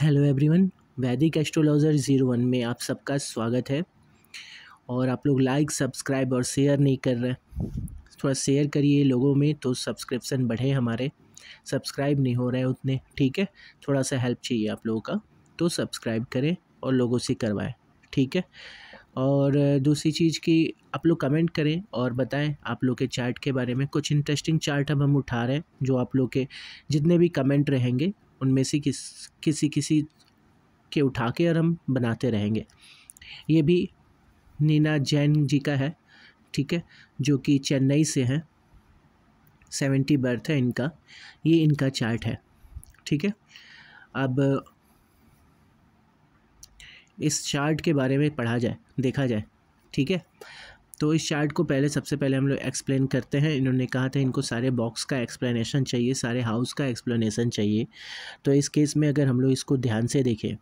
hello everyone Vedic astrologer zero one में आप सबका स्वागत है और आप लोग लाइक सब्सक्राइब और शेयर नहीं कर रहे थोड़ा शेयर करिए लोगों में तो सब्सक्रिप्शन बढ़े हमारे सब्सक्राइब नहीं हो रहे हैं उतने ठीक है थोड़ा सा हेल्प चाहिए आप लोगों का तो सब्सक्राइब करें और लोगों से करवाएँ ठीक है और दूसरी चीज़ की आप लोग कमेंट करें और बताएं आप लोग के चार्ट के बारे में कुछ इंटरेस्टिंग चार्ट अब हम उठा रहे हैं जो आप लोग के जितने भी कमेंट रहेंगे उनमें से किस किसी किसी के उठा के और हम बनाते रहेंगे ये भी नीना जैन जी का है ठीक है जो कि चेन्नई से हैं सेवेंटी बर्थ है इनका ये इनका चार्ट है ठीक है अब इस चार्ट के बारे में पढ़ा जाए देखा जाए ठीक है तो इस चार्ट को पहले सबसे पहले हम लोग एक्सप्लेन करते हैं इन्होंने कहा था इनको सारे बॉक्स का एक्सप्लेनेशन चाहिए सारे हाउस का एक्सप्लेनेशन चाहिए तो इस केस में अगर हम लोग इसको ध्यान से देखें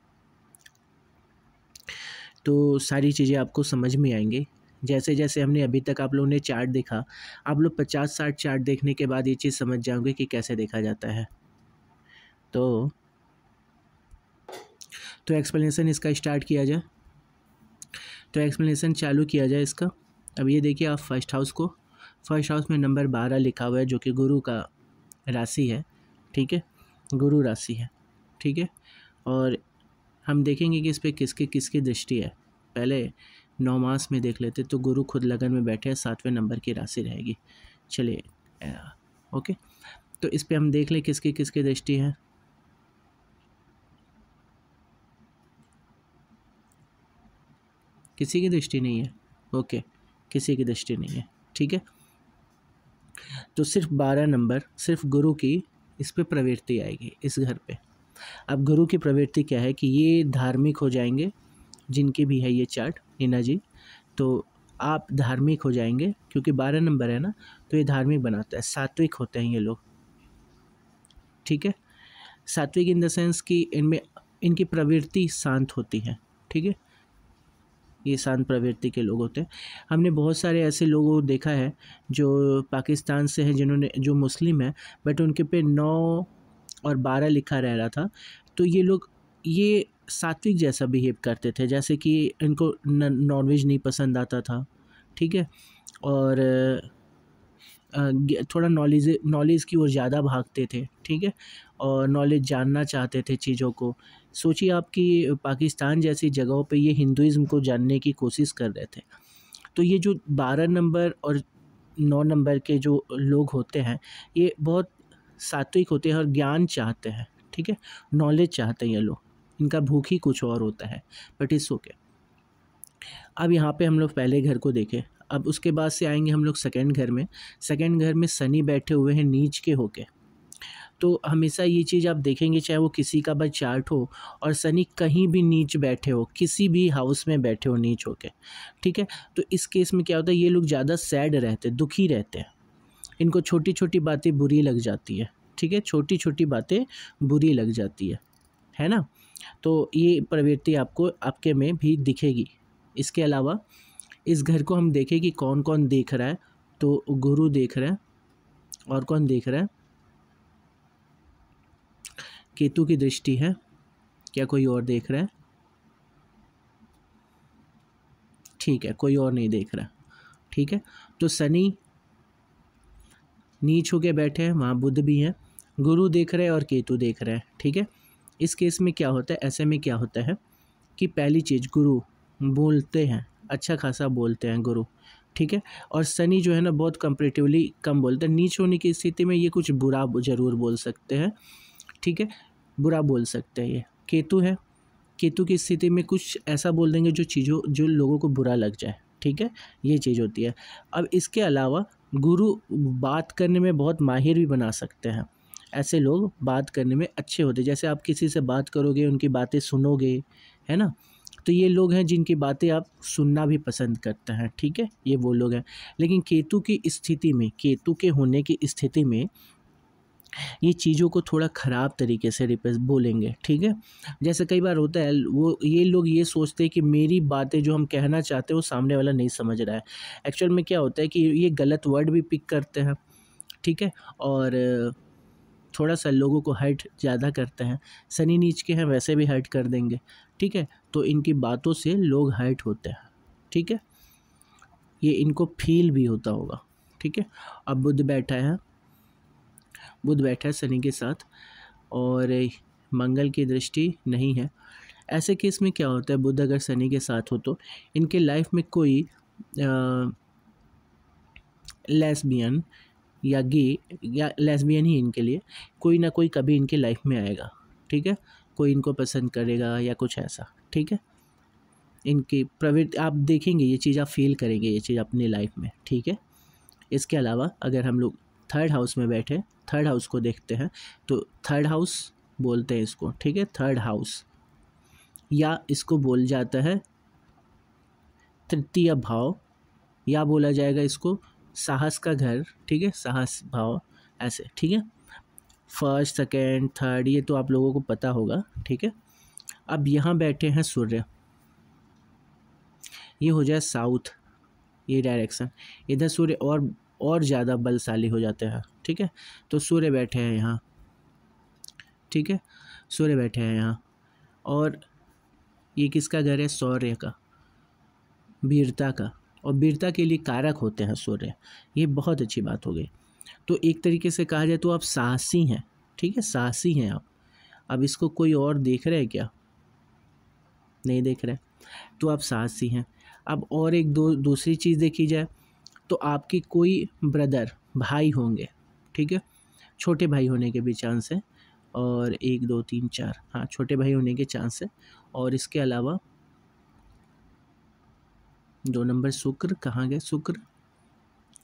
तो सारी चीज़ें आपको समझ में आएंगे जैसे जैसे हमने अभी तक आप लोगों ने चार्ट देखा आप लोग पचास साठ चार्ट देखने के बाद ये चीज़ समझ जाओगे कि कैसे देखा जाता है तो तो एक्सप्लेनेशन इसका स्टार्ट किया जाए तो एक्सप्लेनेशन चालू किया जाए इसका अब ये देखिए आप फर्स्ट हाउस को फर्स्ट हाउस में नंबर बारह लिखा हुआ है जो कि गुरु का राशि है ठीक है गुरु राशि है ठीक है और हम देखेंगे कि इस पर किसके किसकी दृष्टि है पहले नौ मास में देख लेते तो गुरु खुद लगन में बैठे हैं सातवें नंबर की राशि रहेगी चलिए ओके तो इस पर हम देख लें किसकी किसकी दृष्टि है किसी की दृष्टि नहीं है ओके किसी की दृष्टि नहीं है ठीक है तो सिर्फ बारह नंबर सिर्फ गुरु की इस पर प्रवृत्ति आएगी इस घर पे अब गुरु की प्रवृत्ति क्या है कि ये धार्मिक हो जाएंगे जिनकी भी है ये चार्ट नीना जी तो आप धार्मिक हो जाएंगे क्योंकि बारह नंबर है ना तो ये धार्मिक बनाता है सात्विक होते हैं ये लोग ठीक है सात्विक इन द सेंस कि इनमें इनकी प्रवृत्ति शांत होती है ठीक है ये शांत प्रवृत्ति के लोग होते हैं हमने बहुत सारे ऐसे लोगों देखा है जो पाकिस्तान से हैं जिन्होंने जो मुस्लिम हैं बट उनके पे नौ और बारह लिखा रह रहा था तो ये लोग ये सात्विक जैसा बिहेव करते थे जैसे कि इनको नॉनवेज नहीं पसंद आता था ठीक है और थोड़ा नॉलेज नॉलेज की ओर ज़्यादा भागते थे ठीक है और नॉलेज जानना चाहते थे चीज़ों को सोचिए आपकी पाकिस्तान जैसी जगहों पे ये हिंदुज़म को जानने की कोशिश कर रहे थे तो ये जो बारह नंबर और नौ नंबर के जो लोग होते हैं ये बहुत सात्विक होते हैं और ज्ञान चाहते हैं ठीक है नॉलेज चाहते हैं ये लोग इनका भूख ही कुछ और होता है बट इस ओके अब यहाँ पे हम लोग पहले घर को देखें अब उसके बाद से आएंगे हम लोग सेकेंड घर में सेकेंड घर में सनी बैठे हुए हैं नीच के होके तो हमेशा ये चीज़ आप देखेंगे चाहे वो किसी का बस चार्ट हो और सनी कहीं भी नीच बैठे हो किसी भी हाउस में बैठे हो नीच होके ठीक है तो इस केस में क्या होता है ये लोग ज़्यादा सैड रहते दुखी रहते हैं इनको छोटी छोटी बातें बुरी लग जाती है ठीक है छोटी छोटी बातें बुरी लग जाती है है ना तो ये प्रवृत्ति आपको आपके में भी दिखेगी इसके अलावा इस घर को हम देखें कि कौन कौन देख रहा है तो गुरु देख रहा है और कौन देख रहा है केतु की दृष्टि है क्या कोई और देख रहा है ठीक है कोई और नहीं देख रहा ठीक है तो शनि नीच हो के बैठे हैं वहाँ बुद्ध भी हैं गुरु देख रहे हैं और केतु देख रहे हैं ठीक है इस केस में क्या होता है ऐसे में क्या होता है कि पहली चीज़ गुरु बोलते हैं अच्छा खासा बोलते हैं गुरु ठीक है और शनि जो है ना बहुत कंपेरेटिवली कम बोलते हैं नीच होने की स्थिति में ये कुछ बुरा ज़रूर बोल सकते हैं ठीक है बुरा बोल सकते हैं ये केतु है केतु की स्थिति में कुछ ऐसा बोल देंगे जो चीज़ों जो लोगों को बुरा लग जाए ठीक है ये चीज़ होती है अब इसके अलावा गुरु बात करने में बहुत माहिर भी बना सकते हैं ऐसे लोग बात करने में अच्छे होते जैसे आप किसी से बात करोगे उनकी बातें सुनोगे है ना तो ये लोग हैं जिनकी बातें आप सुनना भी पसंद करते हैं ठीक है ये वो लोग हैं लेकिन केतु की स्थिति में केतु के होने की स्थिति में ये चीज़ों को थोड़ा ख़राब तरीके से रिप्रेस बोलेंगे ठीक है जैसे कई बार होता है वो ये लोग ये सोचते हैं कि मेरी बातें जो हम कहना चाहते हैं वो सामने वाला नहीं समझ रहा है एक्चुअल में क्या होता है कि ये गलत वर्ड भी पिक करते हैं ठीक है और थोड़ा सा लोगों को हर्ट ज़्यादा करते हैं सनी नीच के हैं वैसे भी हर्ट कर देंगे ठीक है तो इनकी बातों से लोग हर्ट होते हैं ठीक है ये इनको फील भी होता होगा ठीक है अब बुध बैठा है बुध बैठा है शनि के साथ और मंगल की दृष्टि नहीं है ऐसे केस में क्या होता है बुध अगर शनि के साथ हो तो इनके लाइफ में कोई लेस्बियन या गे या लेस्बियन ही इनके लिए कोई ना कोई कभी इनके लाइफ में आएगा ठीक है कोई इनको पसंद करेगा या कुछ ऐसा ठीक है इनकी प्रवृत्ति आप देखेंगे ये चीज़ आप फील करेंगे ये चीज़ अपनी लाइफ में ठीक है इसके अलावा अगर हम लोग थर्ड हाउस में बैठे थर्ड हाउस को देखते हैं तो थर्ड हाउस बोलते हैं इसको ठीक है थर्ड हाउस या इसको बोल जाता है तृतीय भाव या बोला जाएगा इसको साहस का घर ठीक है साहस भाव ऐसे ठीक है फर्स्ट सेकेंड थर्ड ये तो आप लोगों को पता होगा ठीक है अब यहाँ बैठे हैं सूर्य ये हो जाए साउथ ये डायरेक्शन इधर सूर्य और और ज़्यादा बलशाली हो जाते हैं ठीक है तो सूर्य बैठे हैं यहाँ ठीक है सूर्य बैठे हैं यहाँ और ये किसका घर है सौर्य का वीरता का और वीरता के लिए कारक होते हैं सूर्य ये बहुत अच्छी बात हो गई तो एक तरीके से कहा जाए तो आप साहसी हैं ठीक है साहसी हैं आप अब इसको कोई और देख रहे हैं क्या नहीं देख रहे तो आप साहसी हैं अब और एक दो दूसरी चीज़ देखी जाए तो आपके कोई ब्रदर भाई होंगे ठीक है छोटे भाई होने के भी चांस हैं और एक दो तीन चार हाँ छोटे भाई होने के चांस हैं और इसके अलावा दो नंबर शुक्र कहाँ गए शुक्र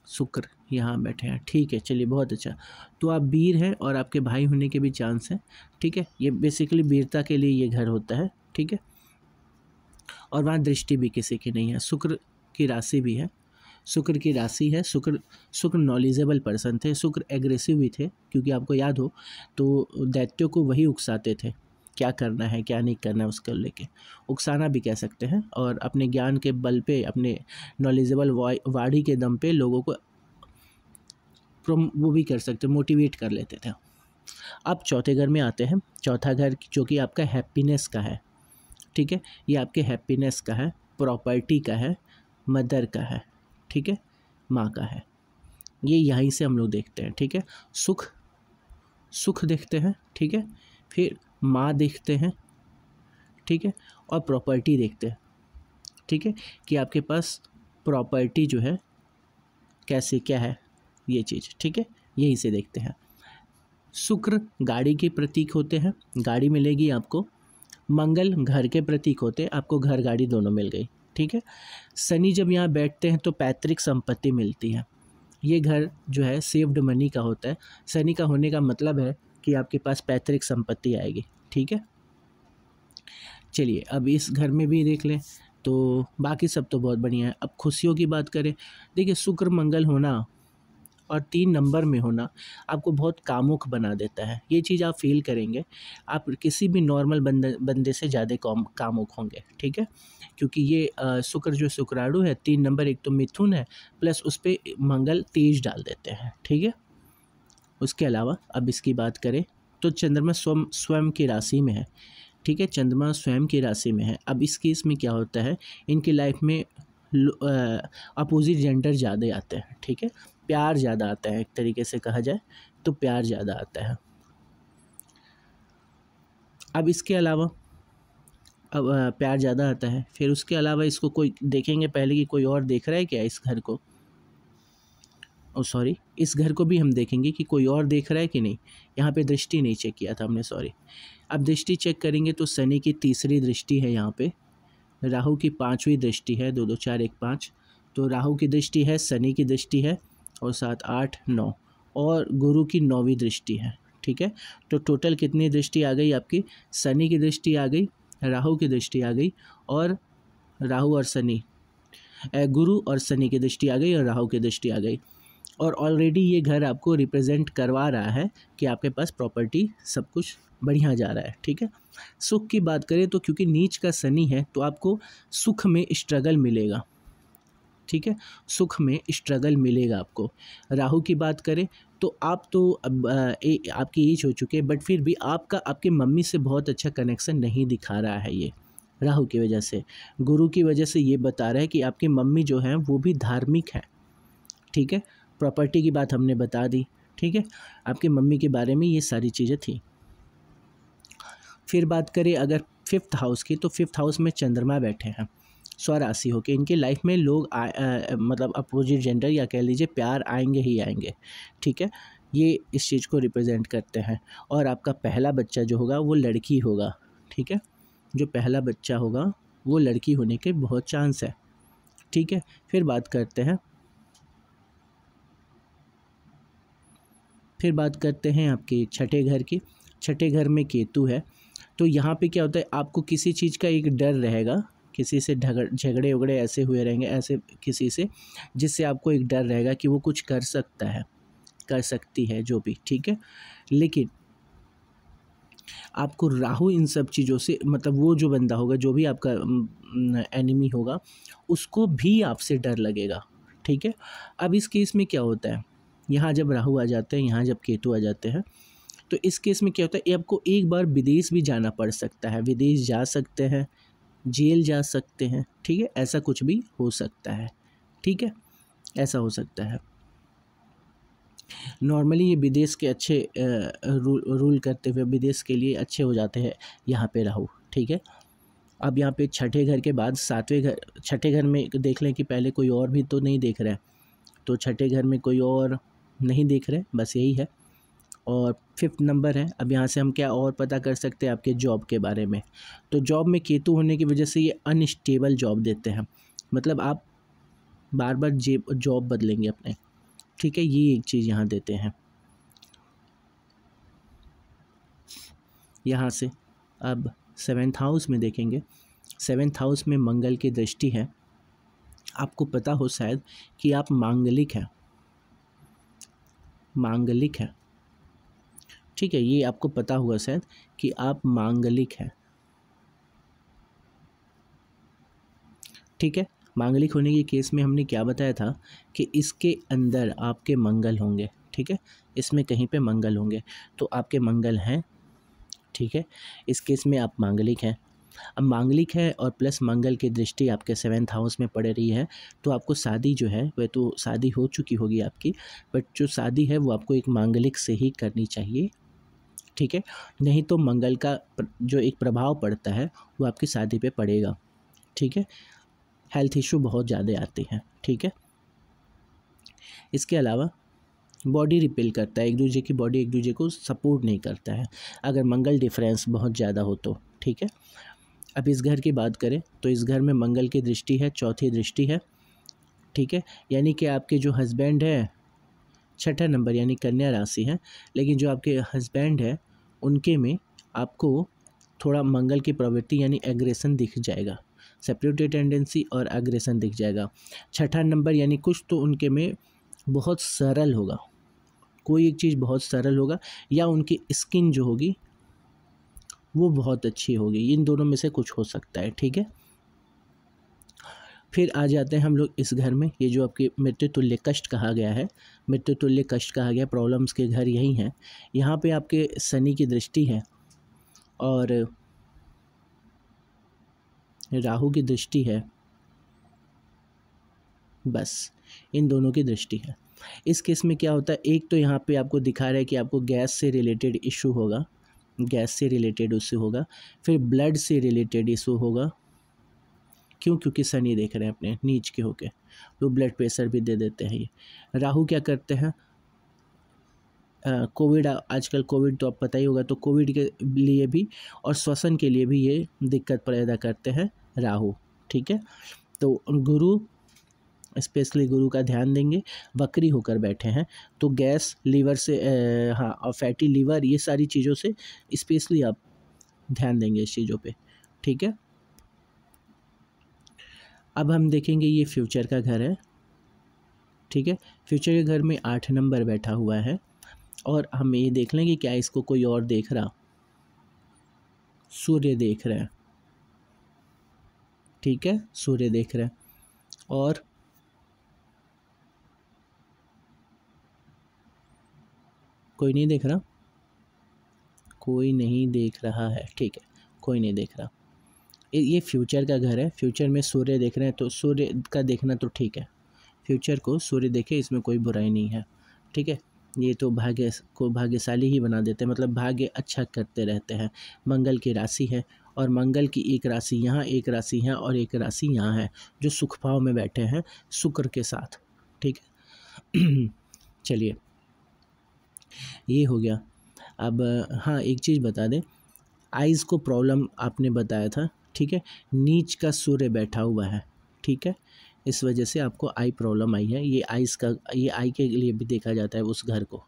शुक्र यहाँ बैठे हैं ठीक है चलिए बहुत अच्छा तो आप वीर हैं और आपके भाई होने के भी चांस हैं ठीक है ये बेसिकली वीरता के लिए ये घर होता है ठीक है और वहाँ दृष्टि भी किसी की नहीं है शुक्र की राशि भी है शुक्र की राशि है शुक्र शुक्र नॉलेजेबल पर्सन थे शुक्र एग्रेसिव भी थे क्योंकि आपको याद हो तो दैत्यों को वही उकसाते थे क्या करना है क्या नहीं करना है उसको लेके उकसाना भी कह सकते हैं और अपने ज्ञान के बल पे अपने नॉलेजेबल वाड़ी के दम पे लोगों को वो भी कर सकते मोटिवेट कर लेते थे अब चौथे घर में आते हैं चौथा घर जो कि आपका हैप्पीनेस का है ठीक है ये आपके हैप्पीनेस का है प्रॉपर्टी का है मदर का है ठीक है माँ का है ये यहीं से हम लोग देखते हैं ठीक है सुख सुख देखते हैं ठीक है फिर माँ देखते हैं ठीक है और प्रॉपर्टी देखते हैं ठीक है कि आपके पास प्रॉपर्टी जो है कैसे क्या है ये चीज़ ठीक है यहीं से देखते हैं शुक्र गाड़ी के प्रतीक होते हैं गाड़ी मिलेगी आपको मंगल घर के प्रतीक होते आपको घर गाड़ी दोनों मिल गई ठीक है शनि जब यहाँ बैठते हैं तो पैतृक संपत्ति मिलती है ये घर जो है सेव्ड मनी का होता है शनि का होने का मतलब है कि आपके पास पैतृक संपत्ति आएगी ठीक है चलिए अब इस घर में भी देख लें तो बाकी सब तो बहुत बढ़िया है अब खुशियों की बात करें देखिए शुक्र मंगल होना और तीन नंबर में होना आपको बहुत कामुक बना देता है ये चीज़ आप फील करेंगे आप किसी भी नॉर्मल बंदे बंदे से ज़्यादा काम कामुक होंगे ठीक है क्योंकि ये शुक्र जो शुक्राणु है तीन नंबर एक तो मिथुन है प्लस उस पर मंगल तेज डाल देते हैं ठीक है उसके अलावा अब इसकी बात करें तो चंद्रमा स्वयं स्वयं की राशि में है ठीक है चंद्रमा स्वयं की राशि में है अब इस केस में क्या होता है इनकी लाइफ में अपोजिट जेंडर ज़्यादा आते हैं ठीक है प्यार ज़्यादा आता है एक तरीके से कहा जाए तो प्यार ज़्यादा आता है अब इसके अलावा अब प्यार ज़्यादा आता है फिर उसके अलावा इसको कोई देखेंगे पहले कि कोई और देख रहा है क्या इस घर को ओ सॉरी इस घर को भी हम देखेंगे कि कोई और देख रहा है कि नहीं यहाँ पे दृष्टि नहीं चेक किया था हमने सॉरी अब दृष्टि चेक करेंगे तो शनि की तीसरी दृष्टि है यहाँ पे राहु की पांचवी दृष्टि है दो दो चार एक पाँच तो राहु की दृष्टि है शनि की दृष्टि है और सात आठ नौ और गुरु की नौवीं दृष्टि है ठीक है तो टोटल कितनी दृष्टि आ गई आपकी शनि की दृष्टि आ गई राहु की दृष्टि आ गई और राहु और शनि गुरु और शनि की दृष्टि आ गई और राहु की दृष्टि आ गई और ऑलरेडी ये घर आपको रिप्रेजेंट करवा रहा है कि आपके पास प्रॉपर्टी सब कुछ बढ़िया जा रहा है ठीक है सुख की बात करें तो क्योंकि नीच का शनि है तो आपको सुख में स्ट्रगल मिलेगा ठीक है सुख में स्ट्रगल मिलेगा आपको राहु की बात करें तो आप तो अब ए, आपकी एज हो चुके बट फिर भी आपका आपके मम्मी से बहुत अच्छा कनेक्शन नहीं दिखा रहा है ये राहु की वजह से गुरु की वजह से ये बता रहा है कि आपकी मम्मी जो हैं वो भी धार्मिक हैं ठीक है प्रॉपर्टी की बात हमने बता दी ठीक है आपके मम्मी के बारे में ये सारी चीज़ें थी फिर बात करें अगर फिफ्थ हाउस की तो फिफ्थ हाउस में चंद्रमा बैठे हैं स्वराशि हो कि इनके लाइफ में लोग आ, आ, मतलब अपोजिट जेंडर या कह लीजिए प्यार आएंगे ही आएंगे ठीक है ये इस चीज़ को रिप्रेजेंट करते हैं और आपका पहला बच्चा जो होगा वो लड़की होगा ठीक है जो पहला बच्चा होगा वो लड़की होने के बहुत चांस है ठीक है फिर बात करते हैं फिर बात करते हैं आपके छठे घर की छठे घर में केतु है तो यहाँ पे क्या होता है आपको किसी चीज़ का एक डर रहेगा किसी से झगड़े उगड़े ऐसे हुए रहेंगे ऐसे किसी से जिससे आपको एक डर रहेगा कि वो कुछ कर सकता है कर सकती है जो भी ठीक है लेकिन आपको राहु इन सब चीज़ों से मतलब वो जो बंदा होगा जो भी आपका एनिमी होगा उसको भी आपसे डर लगेगा ठीक है अब इस केस में क्या होता है यहाँ जब राहु आ जाते हैं यहाँ जब केतु आ जाते हैं तो इस केस में क्या होता है ये आपको एक बार विदेश भी जाना पड़ सकता है विदेश जा सकते हैं जेल जा सकते हैं ठीक है ऐसा कुछ भी हो सकता है ठीक है ऐसा हो सकता है नॉर्मली ये विदेश के अच्छे रूल रूल करते हुए विदेश के लिए अच्छे हो जाते हैं यहाँ पे राहु ठीक है अब यहाँ पे छठे घर के बाद सातवें घर छठे घर में देख लें कि पहले कोई और भी तो नहीं देख रहे हैं तो छठे घर में कोई और नहीं देख रहे बस यही है और फिफ्थ नंबर है अब यहाँ से हम क्या और पता कर सकते हैं आपके जॉब के बारे में तो जॉब में केतु होने की वजह से ये अनस्टेबल जॉब देते हैं मतलब आप बार बार जेब जॉब बदलेंगे अपने ठीक है ये एक चीज़ यहाँ देते हैं यहाँ से अब सेवेंथ हाउस में देखेंगे सेवेंथ हाउस में मंगल की दृष्टि है आपको पता हो शायद कि आप मांगलिक हैं मांगलिक हैं ठीक है ये आपको पता हुआ शायद कि आप मांगलिक हैं ठीक है मांगलिक होने के केस में हमने क्या बताया था कि इसके अंदर आपके मंगल होंगे ठीक है इसमें कहीं पे मंगल होंगे तो आपके मंगल हैं ठीक है इस केस में आप मांगलिक हैं अब मांगलिक है और प्लस मंगल की दृष्टि आपके सेवेंथ हाउस में पड़ रही है तो आपको शादी जो है वह तो शादी हो चुकी होगी आपकी बट जो शादी है वो आपको एक मांगलिक से ही करनी चाहिए ठीक है नहीं तो मंगल का जो एक प्रभाव पड़ता है वो आपकी शादी पे पड़ेगा ठीक है हेल्थ इशू बहुत ज़्यादा आती हैं ठीक है इसके अलावा बॉडी रिपेल करता है एक दूसरे की बॉडी एक दूसरे को सपोर्ट नहीं करता है अगर मंगल डिफरेंस बहुत ज़्यादा हो तो ठीक है अब इस घर की बात करें तो इस घर में मंगल की दृष्टि है चौथी दृष्टि है ठीक है यानी कि आपके जो हस्बैंड है छठा नंबर यानी कन्या राशि है लेकिन जो आपके हस्बैंड है उनके में आपको थोड़ा मंगल की प्रवृत्ति यानी एग्रेशन दिख जाएगा सेपरेटिव टेंडेंसी और एग्रेशन दिख जाएगा छठा नंबर यानी कुछ तो उनके में बहुत सरल होगा कोई एक चीज़ बहुत सरल होगा या उनकी स्किन जो होगी वो बहुत अच्छी होगी इन दोनों में से कुछ हो सकता है ठीक है फिर आ जाते हैं हम लोग इस घर में ये जो आपके मृत्यु तुल्य कष्ट कहा गया है मृत्यु तुल्य कष्ट कहा गया प्रॉब्लम्स के घर यही हैं यहाँ पे आपके शनि की दृष्टि है और राहु की दृष्टि है बस इन दोनों की दृष्टि है इस केस में क्या होता है एक तो यहाँ पे आपको दिखा रहा है कि आपको गैस से रिलेटेड इशू होगा गैस से रिलेटेड उससे होगा फिर ब्लड से रिलेटेड इशू होगा क्यों क्योंकि शनि देख रहे हैं अपने नीच के होके तो ब्लड प्रेशर भी दे देते हैं ये राहु क्या करते हैं कोविड आजकल कोविड तो आप पता ही होगा तो कोविड के लिए भी और श्वसन के लिए भी ये दिक्कत पैदा करते हैं राहु ठीक है तो गुरु स्पेशली गुरु का ध्यान देंगे वक्री होकर बैठे हैं तो गैस लीवर से हाँ और फैटी लीवर ये सारी चीज़ों से स्पेशली आप ध्यान देंगे इस चीज़ों पे ठीक है अब हम देखेंगे ये फ्यूचर का घर है ठीक है फ्यूचर के घर में आठ नंबर बैठा हुआ है और हम ये देख लेंगे क्या इसको कोई और देख रहा सूर्य देख रहे हैं ठीक है सूर्य देख रहे हैं और कोई नहीं देख रहा कोई नहीं देख रहा है ठीक है कोई नहीं देख रहा ये फ्यूचर का घर है फ्यूचर में सूर्य देख रहे हैं तो सूर्य का देखना तो ठीक है फ्यूचर को सूर्य देखे इसमें कोई बुराई नहीं है ठीक है ये तो भाग्य को भाग्यशाली ही बना देते हैं मतलब भाग्य अच्छा करते रहते हैं मंगल की राशि है और मंगल की एक राशि यहाँ एक राशि है और एक राशि यहाँ है जो सुख भाव में बैठे हैं शुक्र के साथ ठीक है चलिए ये हो गया अब हाँ एक चीज़ बता दें आइज़ को प्रॉब्लम आपने बताया था ठीक है नीच का सूर्य बैठा हुआ है ठीक है इस वजह से आपको आई प्रॉब्लम आई है ये आइज़ का ये आई के लिए भी देखा जाता है उस घर को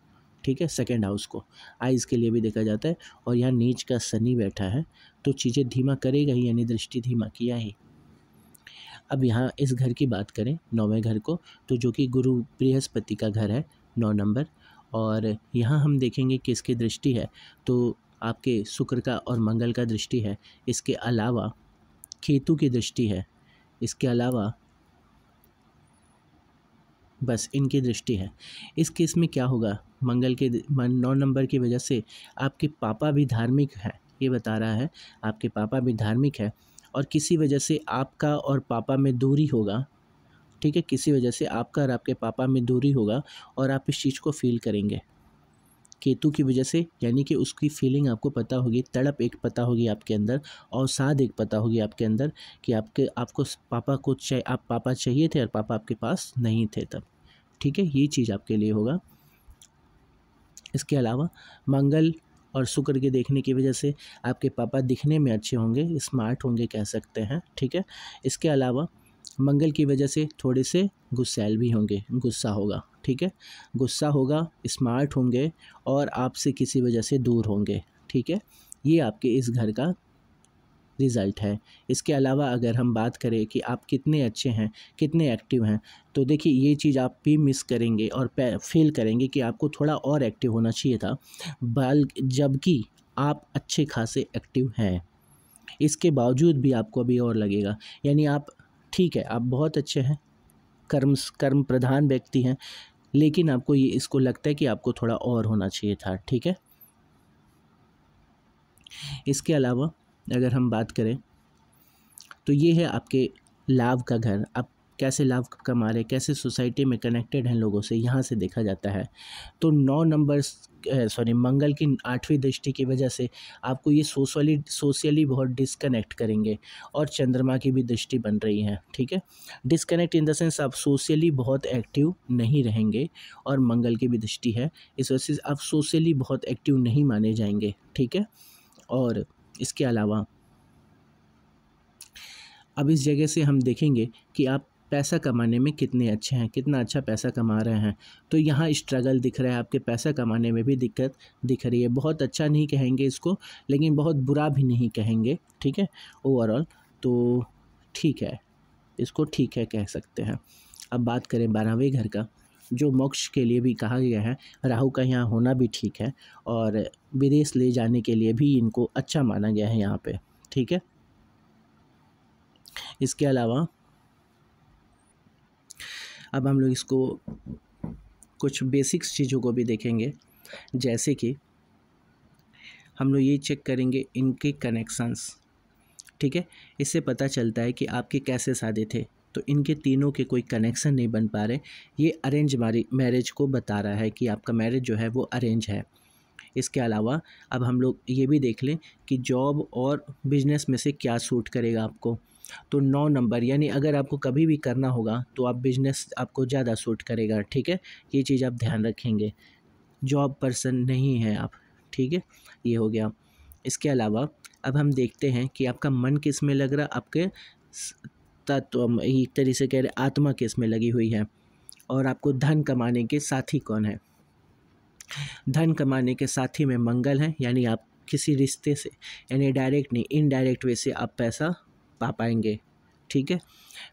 ठीक है सेकेंड हाउस को आइज़ के लिए भी देखा जाता है और यहाँ नीच का सनी बैठा है तो चीज़ें धीमा करेगा ही यानी दृष्टि धीमा किया ही अब यहाँ इस घर की बात करें नौवें घर को तो जो कि गुरु बृहस्पति का घर है नौ नंबर और यहाँ हम देखेंगे किसकी दृष्टि है तो आपके शुक्र का और मंगल का दृष्टि है इसके अलावा केतु की दृष्टि है इसके अलावा बस इनकी दृष्टि है इस केस में क्या होगा मंगल के नौ नंबर की वजह से आपके पापा भी धार्मिक हैं ये बता रहा है आपके पापा भी धार्मिक है और किसी वजह से आपका और पापा में दूरी होगा ठीक है किसी वजह से आपका और आपके पापा में दूरी होगा और आप इस चीज़ को फील करेंगे केतु की वजह से यानी कि उसकी फीलिंग आपको पता होगी तड़प एक पता होगी आपके अंदर और साध एक पता होगी आपके अंदर कि आपके आपको पापा को चाहिए आप पापा चाहिए थे और पापा आपके पास नहीं थे तब ठीक है ये चीज़ आपके लिए होगा इसके अलावा मंगल और शुक्र के देखने की वजह से आपके पापा दिखने में अच्छे होंगे स्मार्ट होंगे कह सकते हैं ठीक है इसके अलावा मंगल की वजह से थोड़े से गुस्सैल भी होंगे गुस्सा होगा ठीक है गुस्सा होगा स्मार्ट होंगे और आपसे किसी वजह से दूर होंगे ठीक है ये आपके इस घर का रिज़ल्ट है इसके अलावा अगर हम बात करें कि आप कितने अच्छे हैं कितने एक्टिव हैं तो देखिए ये चीज़ आप भी मिस करेंगे और फील करेंगे कि आपको थोड़ा और एक्टिव होना चाहिए था बाल जबकि आप अच्छे खासे एक्टिव हैं इसके बावजूद भी आपको अभी और लगेगा यानी आप ठीक है आप बहुत अच्छे हैं कर्म कर्म प्रधान व्यक्ति हैं लेकिन आपको ये इसको लगता है कि आपको थोड़ा और होना चाहिए था ठीक है इसके अलावा अगर हम बात करें तो ये है आपके लाभ का घर आप कैसे लाभ कमा रहे कैसे सोसाइटी में कनेक्टेड हैं लोगों से यहाँ से देखा जाता है तो नौ नंबर्स सॉरी मंगल की आठवीं दृष्टि की वजह से आपको ये सोशली सोशली बहुत डिस्कनेक्ट करेंगे और चंद्रमा की भी दृष्टि बन रही है ठीक है डिस्कनेक्ट इन द सेंस आप सोशली बहुत एक्टिव नहीं रहेंगे और मंगल की भी दृष्टि है इस वजह से आप सोशली बहुत एक्टिव नहीं माने जाएंगे ठीक है और इसके अलावा अब इस जगह से हम देखेंगे कि आप पैसा कमाने में कितने अच्छे हैं कितना अच्छा पैसा कमा रहे हैं तो यहाँ स्ट्रगल दिख रहा है आपके पैसा कमाने में भी दिक्कत दिख रही है बहुत अच्छा नहीं कहेंगे इसको लेकिन बहुत बुरा भी नहीं कहेंगे ठीक है ओवरऑल तो ठीक है इसको ठीक है कह सकते हैं अब बात करें बारहवें घर का जो मोक्ष के लिए भी कहा गया है राहु का यहाँ होना भी ठीक है और विदेश ले जाने के लिए भी इनको अच्छा माना गया है यहाँ पे ठीक है इसके अलावा अब हम लोग इसको कुछ बेसिक्स चीज़ों को भी देखेंगे जैसे कि हम लोग ये चेक करेंगे इनके कनेक्शंस ठीक है इससे पता चलता है कि आपके कैसे शादी थे तो इनके तीनों के कोई कनेक्शन नहीं बन पा रहे ये अरेंज मैरिज को बता रहा है कि आपका मैरिज जो है वो अरेंज है इसके अलावा अब हम लोग ये भी देख लें कि जॉब और बिजनेस में से क्या सूट करेगा आपको तो नौ नंबर यानी अगर आपको कभी भी करना होगा तो आप बिजनेस आपको ज़्यादा सूट करेगा ठीक है ये चीज़ आप ध्यान रखेंगे जॉब पर्सन नहीं है आप ठीक है ये हो गया इसके अलावा अब हम देखते हैं कि आपका मन किस में लग रहा आपके तत्व एक तरह से कह रहे आत्मा किस में लगी हुई है और आपको धन कमाने के साथी कौन है धन कमाने के साथी में मंगल है यानी आप किसी रिश्ते से यानी डायरेक्ट नहीं इनडायरेक्ट वे से आप पैसा पा पाएंगे ठीक है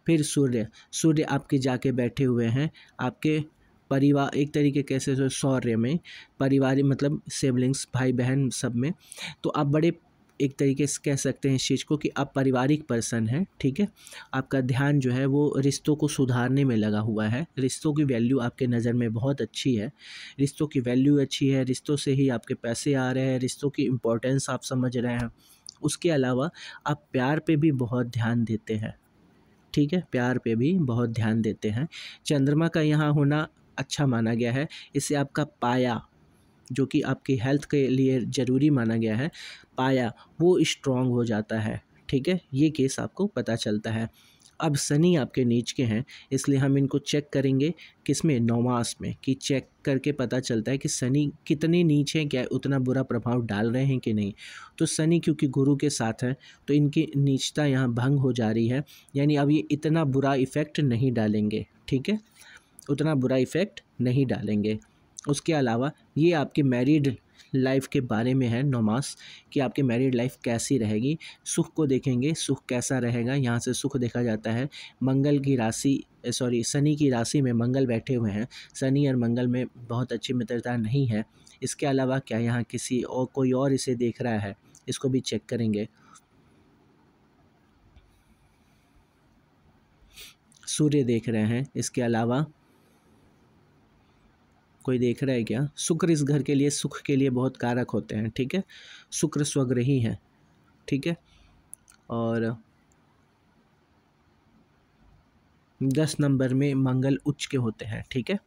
फिर सूर्य सूर्य आपके जाके बैठे हुए हैं आपके परिवार एक तरीके कैसे जो सौर्य में परिवार मतलब सिबलिंग्स भाई बहन सब में तो आप बड़े एक तरीके से कह सकते हैं इस चीज़ को कि आप पारिवारिक पर्सन हैं ठीक है आपका ध्यान जो है वो रिश्तों को सुधारने में लगा हुआ है रिश्तों की वैल्यू आपके नज़र में बहुत अच्छी है रिश्तों की वैल्यू अच्छी है रिश्तों से ही आपके पैसे आ रहे हैं रिश्तों की इम्पोर्टेंस आप समझ रहे हैं उसके अलावा आप प्यार पे भी बहुत ध्यान देते हैं ठीक है प्यार पे भी बहुत ध्यान देते हैं चंद्रमा का यहाँ होना अच्छा माना गया है इससे आपका पाया जो कि आपकी हेल्थ के लिए ज़रूरी माना गया है पाया वो स्ट्रॉन्ग हो जाता है ठीक है ये केस आपको पता चलता है अब शनि आपके नीच के हैं इसलिए हम इनको चेक करेंगे किस में नौमास में कि चेक करके पता चलता है कि शनि कितने नीचे हैं क्या उतना बुरा प्रभाव डाल रहे हैं कि नहीं तो शनि क्योंकि गुरु के साथ हैं तो इनकी नीचता यहाँ भंग हो जा रही है यानी अब ये इतना बुरा इफ़ेक्ट नहीं डालेंगे ठीक है उतना बुरा इफ़ेक्ट नहीं डालेंगे उसके अलावा ये आपके मैरिड लाइफ के बारे में है नमाज कि आपकी मैरिड लाइफ कैसी रहेगी सुख को देखेंगे सुख कैसा रहेगा यहाँ से सुख देखा जाता है मंगल की राशि सॉरी शनि की राशि में मंगल बैठे हुए हैं शनि और मंगल में बहुत अच्छी मित्रता नहीं है इसके अलावा क्या यहाँ किसी और कोई और इसे देख रहा है इसको भी चेक करेंगे सूर्य देख रहे हैं इसके अलावा कोई देख रहा है क्या शुक्र इस घर के लिए सुख के लिए बहुत कारक होते हैं ठीक है शुक्र स्वग्रही हैं ठीक है और दस नंबर में मंगल उच्च के होते हैं ठीक है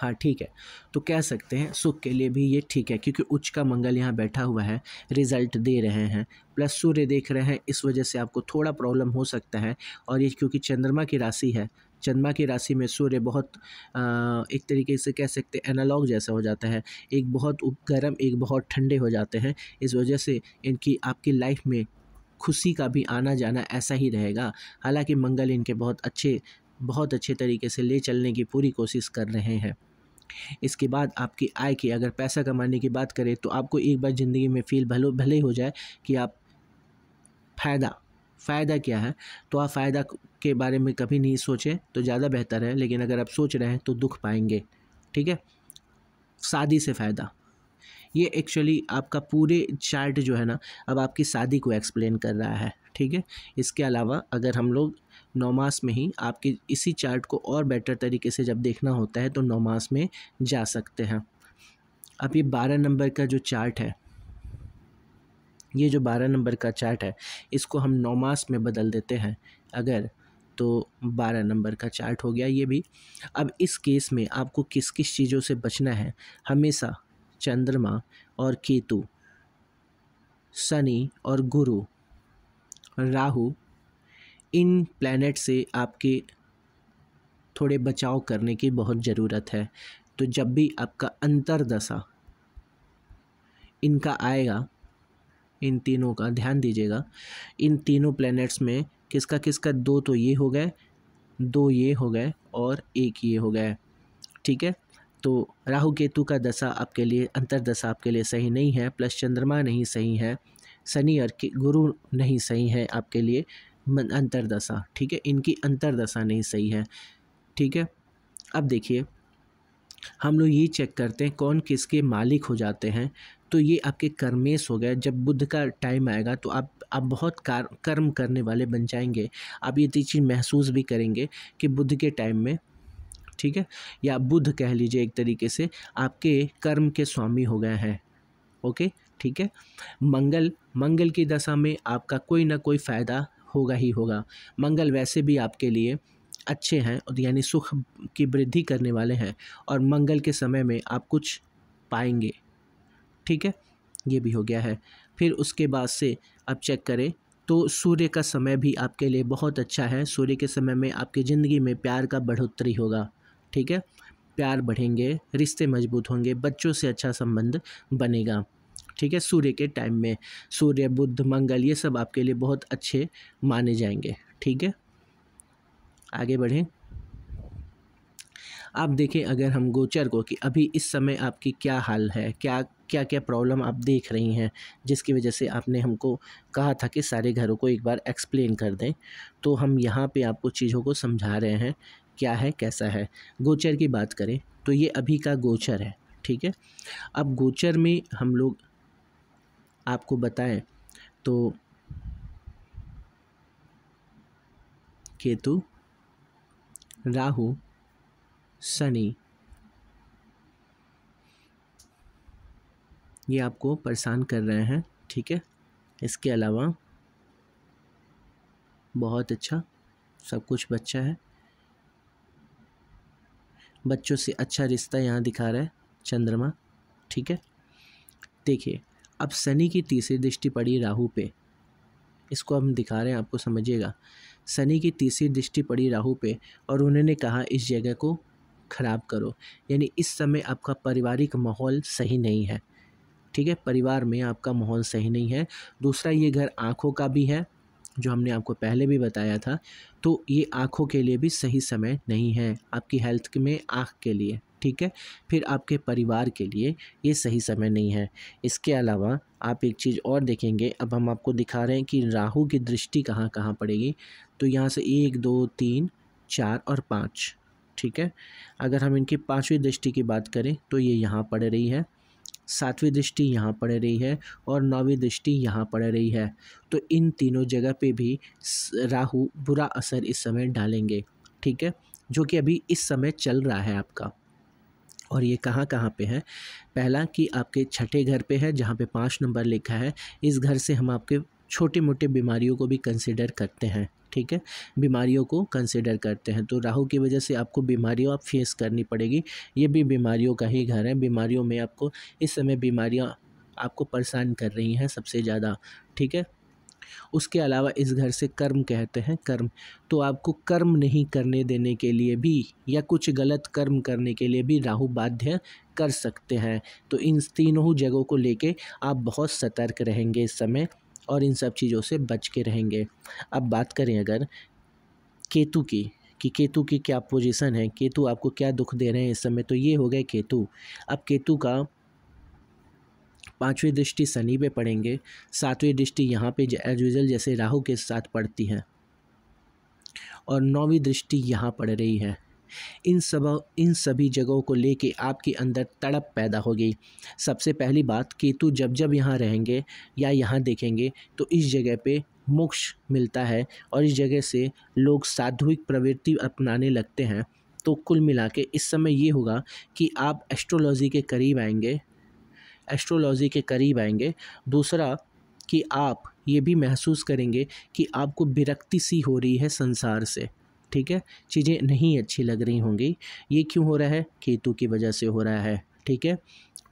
हाँ ठीक है तो कह सकते हैं सुख के लिए भी ये ठीक है क्योंकि उच्च का मंगल यहाँ बैठा हुआ है रिजल्ट दे रहे हैं प्लस सूर्य देख रहे हैं इस वजह से आपको थोड़ा प्रॉब्लम हो सकता है और ये क्योंकि चंद्रमा की राशि है चंद्रमा की राशि में सूर्य बहुत एक तरीके से कह सकते एनालॉग जैसा हो जाता है एक बहुत गर्म एक बहुत ठंडे हो जाते हैं इस वजह से इनकी आपकी लाइफ में खुशी का भी आना जाना ऐसा ही रहेगा हालांकि मंगल इनके बहुत अच्छे बहुत अच्छे तरीके से ले चलने की पूरी कोशिश कर रहे हैं इसके बाद आपकी आय की अगर पैसा कमाने की बात करें तो आपको एक बार ज़िंदगी में फील भलो भले हो जाए कि आप फ़ायदा फ़ायदा क्या है तो आप फ़ायदा के बारे में कभी नहीं सोचें तो ज़्यादा बेहतर है लेकिन अगर आप सोच रहे हैं तो दुख पाएंगे ठीक है शादी से फ़ायदा ये एक्चुअली आपका पूरे चार्ट जो है ना अब आपकी शादी को एक्सप्लेन कर रहा है ठीक है इसके अलावा अगर हम लोग नौमास में ही आपके इसी चार्ट को और बेटर तरीके से जब देखना होता है तो नौमास में जा सकते हैं अब ये बारह नंबर का जो चार्ट है ये जो बारह नंबर का चार्ट है इसको हम नौमास में बदल देते हैं अगर तो बारह नंबर का चार्ट हो गया ये भी अब इस केस में आपको किस किस चीज़ों से बचना है हमेशा चंद्रमा और केतु शनि और गुरु राहु इन प्लैनेट से आपके थोड़े बचाव करने की बहुत ज़रूरत है तो जब भी आपका अंतरदशा इनका आएगा इन तीनों का ध्यान दीजिएगा इन तीनों प्लैनेट्स में किसका किसका दो तो ये हो गए दो ये हो गए और एक ये हो गए ठीक है तो राहु केतु का दशा आपके लिए अंतर दशा आपके लिए सही नहीं है प्लस चंद्रमा नहीं सही है शनि और गुरु नहीं सही है आपके लिए अंतर दशा ठीक है इनकी अंतर दशा नहीं सही है ठीक है अब देखिए हम लोग ये चेक करते हैं कौन किसके मालिक हो जाते हैं तो ये आपके कर्मेश हो गए जब बुद्ध का टाइम आएगा तो आप आप बहुत कार कर्म करने वाले बन जाएंगे आप ये चीज़ महसूस भी करेंगे कि बुद्ध के टाइम में ठीक है या बुद्ध कह लीजिए एक तरीके से आपके कर्म के स्वामी हो गए हैं ओके ठीक है मंगल मंगल की दशा में आपका कोई ना कोई फ़ायदा होगा ही होगा मंगल वैसे भी आपके लिए अच्छे हैं यानी सुख की वृद्धि करने वाले हैं और मंगल के समय में आप कुछ पाएंगे ठीक है ये भी हो गया है फिर उसके बाद से आप चेक करें तो सूर्य का समय भी आपके लिए बहुत अच्छा है सूर्य के समय में आपकी ज़िंदगी में प्यार का बढ़ोतरी होगा ठीक है प्यार बढ़ेंगे रिश्ते मजबूत होंगे बच्चों से अच्छा संबंध बनेगा ठीक है सूर्य के टाइम में सूर्य बुद्ध मंगल ये सब आपके लिए बहुत अच्छे माने जाएंगे ठीक है आगे बढ़ें आप देखें अगर हम गोचर को कि अभी इस समय आपकी क्या हाल है क्या क्या क्या प्रॉब्लम आप देख रही हैं जिसकी वजह से आपने हमको कहा था कि सारे घरों को एक बार एक्सप्लेन कर दें तो हम यहाँ पे आपको चीज़ों को समझा रहे हैं क्या है कैसा है गोचर की बात करें तो ये अभी का गोचर है ठीक है अब गोचर में हम लोग आपको बताएं तो केतु राहु सनी ये आपको परेशान कर रहे हैं ठीक है इसके अलावा बहुत अच्छा सब कुछ बच्चा है बच्चों से अच्छा रिश्ता यहाँ दिखा रहा है चंद्रमा ठीक है देखिए अब शनि की तीसरी दृष्टि पड़ी राहु पे इसको हम दिखा रहे हैं आपको समझिएगा शनि की तीसरी दृष्टि पड़ी राहु पे और उन्होंने कहा इस जगह को ख़राब करो यानी इस समय आपका पारिवारिक माहौल सही नहीं है ठीक है परिवार में आपका माहौल सही नहीं है दूसरा ये घर आँखों का भी है जो हमने आपको पहले भी बताया था तो ये आँखों के लिए भी सही समय नहीं है आपकी हेल्थ में आँख के लिए ठीक है फिर आपके परिवार के लिए ये सही समय नहीं है इसके अलावा आप एक चीज़ और देखेंगे अब हम आपको दिखा रहे हैं कि राहु की दृष्टि कहाँ कहाँ पड़ेगी तो यहाँ से एक दो तीन चार और पाँच ठीक है अगर हम इनकी पाँचवीं दृष्टि की बात करें तो ये यहाँ पड़ रही है सातवीं दृष्टि यहाँ पड़ रही है और नौवीं दृष्टि यहाँ पड़ रही है तो इन तीनों जगह पे भी राहु बुरा असर इस समय डालेंगे ठीक है जो कि अभी इस समय चल रहा है आपका और ये कहाँ कहाँ पे है पहला कि आपके छठे घर पे है जहाँ पे पाँच नंबर लिखा है इस घर से हम आपके छोटी मोटी बीमारियों को भी कंसिडर करते हैं ठीक है बीमारियों को कंसिडर करते हैं तो राहु की वजह से आपको बीमारियों आप फेस करनी पड़ेगी ये भी बीमारियों का ही घर है बीमारियों में आपको इस समय बीमारियाँ आपको परेशान कर रही हैं सबसे ज़्यादा ठीक है उसके अलावा इस घर से कर्म कहते हैं कर्म तो आपको कर्म नहीं करने देने के लिए भी या कुछ गलत कर्म करने के लिए भी राहु बाध्य कर सकते हैं तो इन तीनों जगहों को लेके आप बहुत सतर्क रहेंगे इस समय और इन सब चीज़ों से बच के रहेंगे अब बात करें अगर केतु की कि केतु की क्या पोजीशन है केतु आपको क्या दुख दे रहे हैं इस समय तो ये हो गए केतु अब केतु का पांचवी दृष्टि शनि पे पड़ेंगे सातवीं दृष्टि यहाँ पे एज यूजल जैसे राहु के साथ पड़ती है और नौवीं दृष्टि यहाँ पड़ रही है इन सब इन सभी जगहों को लेके आपके अंदर तड़प पैदा होगी सबसे पहली बात कि तू जब जब यहाँ रहेंगे या यहाँ देखेंगे तो इस जगह पे मोक्ष मिलता है और इस जगह से लोग साध्विक प्रवृत्ति अपनाने लगते हैं तो कुल मिला के इस समय ये होगा कि आप एस्ट्रोलॉजी के करीब आएंगे एस्ट्रोलॉजी के करीब आएंगे दूसरा कि आप ये भी महसूस करेंगे कि आपको विरक्ति सी हो रही है संसार से ठीक है चीज़ें नहीं अच्छी लग रही होंगी ये क्यों हो रहा है केतु की वजह से हो रहा है ठीक है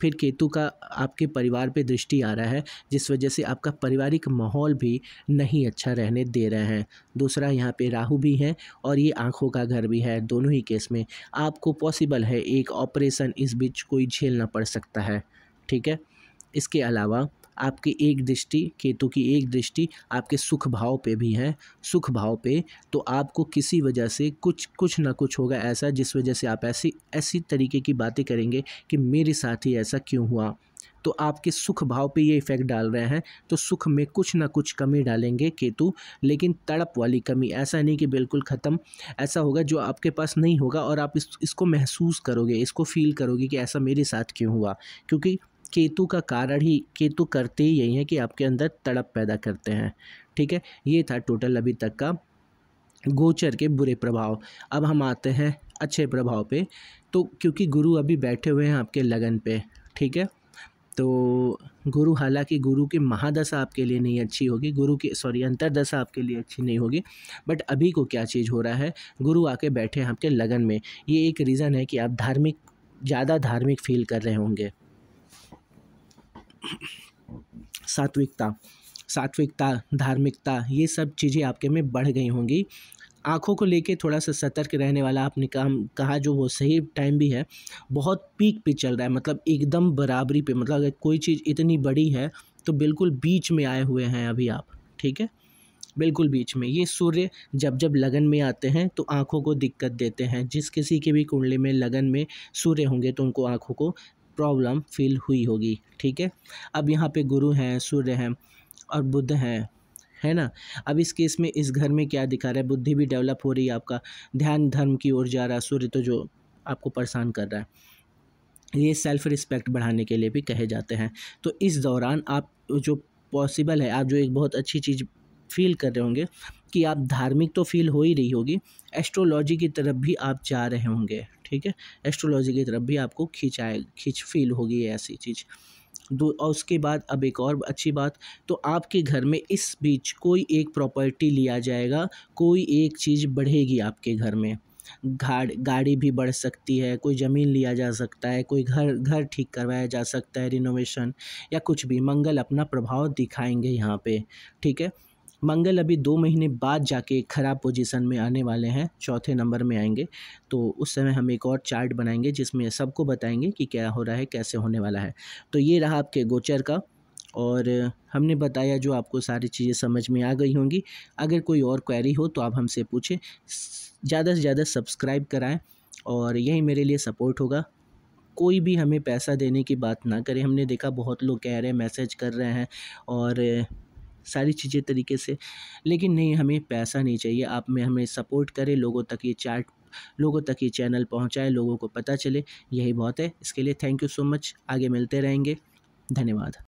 फिर केतु का आपके परिवार पे दृष्टि आ रहा है जिस वजह से आपका पारिवारिक माहौल भी नहीं अच्छा रहने दे रहा है दूसरा यहाँ पे राहु भी है और ये आँखों का घर भी है दोनों ही केस में आपको पॉसिबल है एक ऑपरेशन इस बीच कोई झेलना पड़ सकता है ठीक है इसके अलावा आपकी एक दृष्टि केतु की एक दृष्टि आपके सुख भाव पे भी है सुख भाव पे तो आपको किसी वजह से कुछ कुछ ना कुछ होगा ऐसा जिस वजह से आप ऐसी ऐसी तरीके की बातें करेंगे कि मेरे साथ ही ऐसा क्यों हुआ तो आपके सुख भाव पे ये इफ़ेक्ट डाल रहे हैं तो सुख में कुछ ना कुछ कमी डालेंगे केतु लेकिन तड़प वाली कमी ऐसा नहीं कि बिल्कुल ख़त्म ऐसा होगा जो आपके पास नहीं होगा और आप इस, इसको महसूस करोगे इसको फील करोगे कि ऐसा मेरे साथ क्यों हुआ क्योंकि केतु का कारण ही केतु करते ही यही है कि आपके अंदर तड़प पैदा करते हैं ठीक है ये था टोटल अभी तक का गोचर के बुरे प्रभाव अब हम आते हैं अच्छे प्रभाव पे तो क्योंकि गुरु अभी बैठे हुए हैं आपके लगन पे ठीक है तो गुरु हालांकि गुरु की महादशा आपके लिए नहीं अच्छी होगी गुरु की सॉरी अंतरदशा आपके लिए अच्छी नहीं होगी बट अभी को क्या चीज़ हो रहा है गुरु आके बैठे हैं आपके लगन में ये एक रीज़न है कि आप धार्मिक ज़्यादा धार्मिक फील कर रहे होंगे सात्विकता सात्विकता धार्मिकता ये सब चीज़ें आपके में बढ़ गई होंगी आँखों को लेके थोड़ा सा सतर्क रहने वाला आपने काम कहा जो वो सही टाइम भी है बहुत पीक पे चल रहा है मतलब एकदम बराबरी पे मतलब अगर कोई चीज़ इतनी बड़ी है तो बिल्कुल बीच में आए हुए हैं अभी आप ठीक है बिल्कुल बीच में ये सूर्य जब जब लगन में आते हैं तो आँखों को दिक्कत देते हैं जिस किसी के भी कुंडली में लगन में सूर्य होंगे तो उनको आँखों को प्रॉब्लम फील हुई होगी ठीक है अब यहाँ पे गुरु हैं सूर्य हैं और बुद्ध हैं है ना अब इस केस में इस घर में क्या दिखा रहा है बुद्धि भी डेवलप हो रही है आपका ध्यान धर्म की ओर जा रहा है सूर्य तो जो आपको परेशान कर रहा है ये सेल्फ़ रिस्पेक्ट बढ़ाने के लिए भी कहे जाते हैं तो इस दौरान आप जो पॉसिबल है आप जो एक बहुत अच्छी चीज़ फील कर रहे होंगे कि आप धार्मिक तो फील हो ही रही होगी एस्ट्रोलॉजी की तरफ भी आप जा रहे होंगे ठीक है एस्ट्रोलॉजी की तरफ भी आपको खिंचाए खींच फील होगी ऐसी चीज़ दो और उसके बाद अब एक और अच्छी बात तो आपके घर में इस बीच कोई एक प्रॉपर्टी लिया जाएगा कोई एक चीज़ बढ़ेगी आपके घर में गाड़ गाड़ी भी बढ़ सकती है कोई ज़मीन लिया जा सकता है कोई घर घर ठीक करवाया जा सकता है रिनोवेशन या कुछ भी मंगल अपना प्रभाव दिखाएंगे यहाँ पे ठीक है मंगल अभी दो महीने बाद जाके ख़राब पोजीशन में आने वाले हैं चौथे नंबर में आएंगे तो उस समय हम एक और चार्ट बनाएंगे जिसमें सबको बताएंगे कि क्या हो रहा है कैसे होने वाला है तो ये रहा आपके गोचर का और हमने बताया जो आपको सारी चीज़ें समझ में आ गई होंगी अगर कोई और क्वेरी हो तो आप हमसे पूछें ज़्यादा से ज़्यादा सब्सक्राइब कराएं और यही मेरे लिए सपोर्ट होगा कोई भी हमें पैसा देने की बात ना करे हमने देखा बहुत लोग कह रहे हैं मैसेज कर रहे हैं और सारी चीज़ें तरीके से लेकिन नहीं हमें पैसा नहीं चाहिए आप में हमें सपोर्ट करें लोगों तक ये चार्ट लोगों तक ये चैनल पहुँचाए लोगों को पता चले यही बहुत है इसके लिए थैंक यू सो मच आगे मिलते रहेंगे धन्यवाद